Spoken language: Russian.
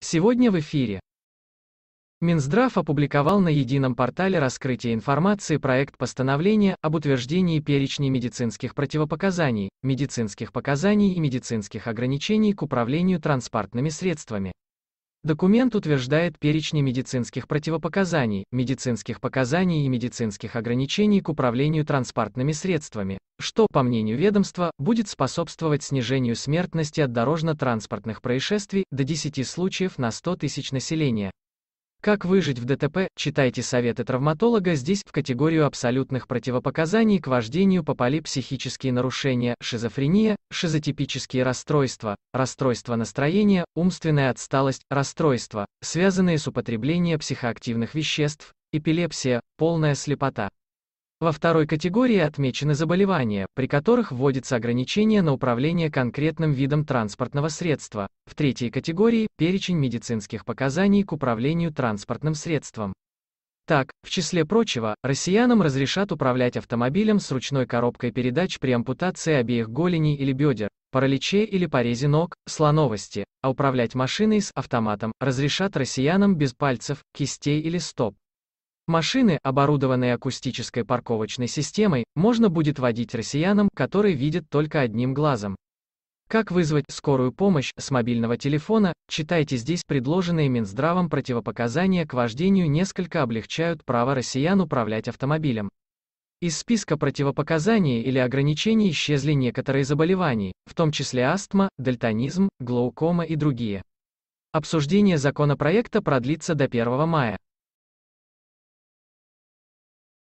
Сегодня в эфире. Минздрав опубликовал на едином портале раскрытия информации проект постановления об утверждении перечней медицинских противопоказаний, медицинских показаний и медицинских ограничений к управлению транспортными средствами. Документ утверждает перечни медицинских противопоказаний, медицинских показаний и медицинских ограничений к управлению транспортными средствами, что, по мнению ведомства, будет способствовать снижению смертности от дорожно-транспортных происшествий до 10 случаев на 100 тысяч населения, как выжить в ДТП, читайте советы травматолога здесь, в категорию абсолютных противопоказаний к вождению попали психические нарушения, шизофрения, шизотипические расстройства, расстройство настроения, умственная отсталость, расстройства, связанные с употреблением психоактивных веществ, эпилепсия, полная слепота. Во второй категории отмечены заболевания, при которых вводится ограничение на управление конкретным видом транспортного средства. В третьей категории – перечень медицинских показаний к управлению транспортным средством. Так, в числе прочего, россиянам разрешат управлять автомобилем с ручной коробкой передач при ампутации обеих голеней или бедер, параличе или порезе ног, слоновости, а управлять машиной с автоматом разрешат россиянам без пальцев, кистей или стоп. Машины, оборудованные акустической парковочной системой, можно будет водить россиянам, которые видят только одним глазом. Как вызвать скорую помощь с мобильного телефона, читайте здесь предложенные Минздравом противопоказания к вождению несколько облегчают право россиян управлять автомобилем. Из списка противопоказаний или ограничений исчезли некоторые заболевания, в том числе астма, дальтонизм, глаукома и другие. Обсуждение законопроекта продлится до 1 мая.